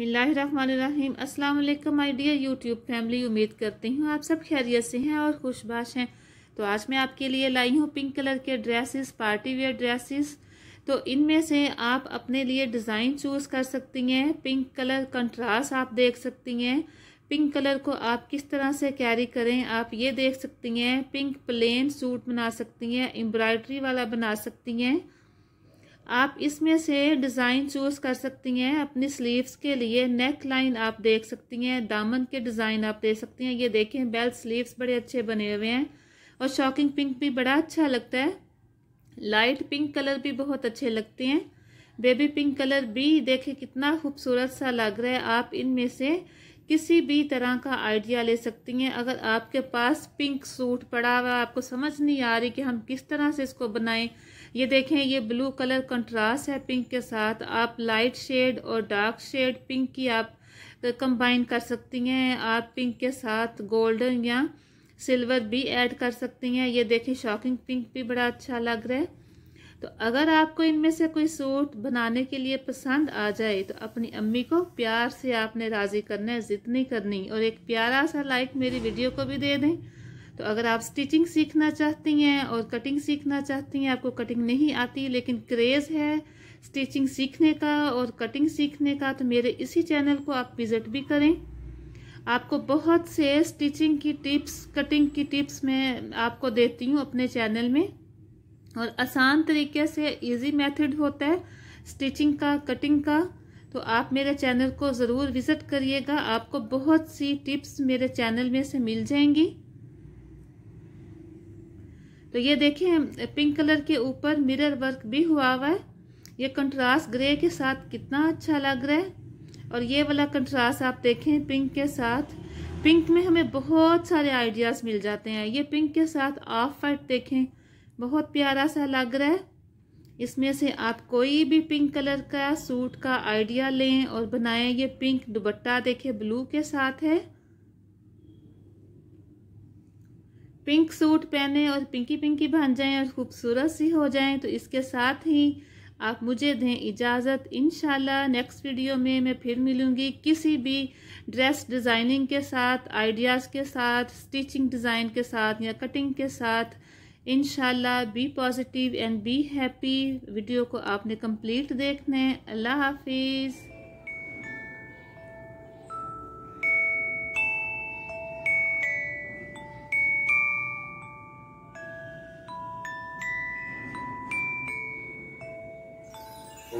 बसमीम अस्सलाम वालेकुम माय डियर यूट्यूब फैमिली उम्मीद करती हूँ आप सब खैरियत से हैं और खुशबाश हैं तो आज मैं आपके लिए लाई हूँ पिंक कलर के ड्रेसेस पार्टी वेयर ड्रेसेस तो इनमें से आप अपने लिए डिज़ाइन चूज़ कर सकती हैं पिंक कलर कंट्रास्ट आप देख सकती हैं पिंक कलर को आप किस तरह से कैरी करें आप ये देख सकती हैं पिंक प्लेन सूट बना सकती हैं एम्ब्रॉयडरी वाला बना सकती हैं आप इसमें से डिज़ाइन चूज़ कर सकती हैं अपनी स्लीव्स के लिए नेक लाइन आप देख सकती हैं दामन के डिज़ाइन आप देख सकती हैं ये देखें बेल्ट स्लीव्स बड़े अच्छे बने हुए हैं और शॉकिंग पिंक भी बड़ा अच्छा लगता है लाइट पिंक कलर भी बहुत अच्छे लगते हैं बेबी पिंक कलर भी देखें कितना खूबसूरत सा लग रहा है आप इनमें से किसी भी तरह का आइडिया ले सकती हैं अगर आपके पास पिंक सूट पड़ा हुआ आपको समझ नहीं आ रही कि हम किस तरह से इसको बनाएं ये देखें ये ब्लू कलर कंट्रास्ट है पिंक के साथ आप लाइट शेड और डार्क शेड पिंक की आप कंबाइन uh, कर सकती हैं आप पिंक के साथ गोल्डन या सिल्वर भी ऐड कर सकती हैं ये देखें शॉकिंग पिंक भी बड़ा अच्छा लग रहा है तो अगर आपको इनमें से कोई सूट बनाने के लिए पसंद आ जाए तो अपनी अम्मी को प्यार से आपने राज़ी करना है जिद नहीं करनी और एक प्यारा सा लाइक मेरी वीडियो को भी दे दें तो अगर आप स्टिचिंग सीखना चाहती हैं और कटिंग सीखना चाहती हैं आपको कटिंग नहीं आती लेकिन क्रेज़ है स्टिचिंग सीखने का और कटिंग सीखने का तो मेरे इसी चैनल को आप विज़िट भी करें आपको बहुत से स्टिचिंग की टिप्स कटिंग की टिप्स मैं आपको देती हूँ अपने चैनल में और आसान तरीके से इजी मेथड होता है स्टिचिंग का कटिंग का तो आप मेरे चैनल को ज़रूर विज़िट करिएगा आपको बहुत सी टिप्स मेरे चैनल में से मिल जाएंगी तो ये देखिए पिंक कलर के ऊपर मिरर वर्क भी हुआ हुआ है ये कंट्रास्ट ग्रे के साथ कितना अच्छा लग रहा है और ये वाला कंट्रास्ट आप देखें पिंक के साथ पिंक में हमें बहुत सारे आइडियाज़ मिल जाते हैं ये पिंक के साथ ऑफ वाइट देखें बहुत प्यारा सा लग रहा है इसमें से आप कोई भी पिंक कलर का सूट का आइडिया लें और बनाएं ये पिंक दुबट्टा देखें ब्लू के साथ है पिंक सूट पहने और पिंकी पिंकी बन जाएं और खूबसूरत सी हो जाएं तो इसके साथ ही आप मुझे दें इजाज़त इन नेक्स्ट वीडियो में मैं फिर मिलूँगी किसी भी ड्रेस डिज़ाइनिंग के साथ आइडियाज़ के साथ स्टिचिंग डिज़ाइन के साथ या कटिंग के साथ इन be positive and be happy video को आपने कंप्लीट देखने अल्लाह हाफिज़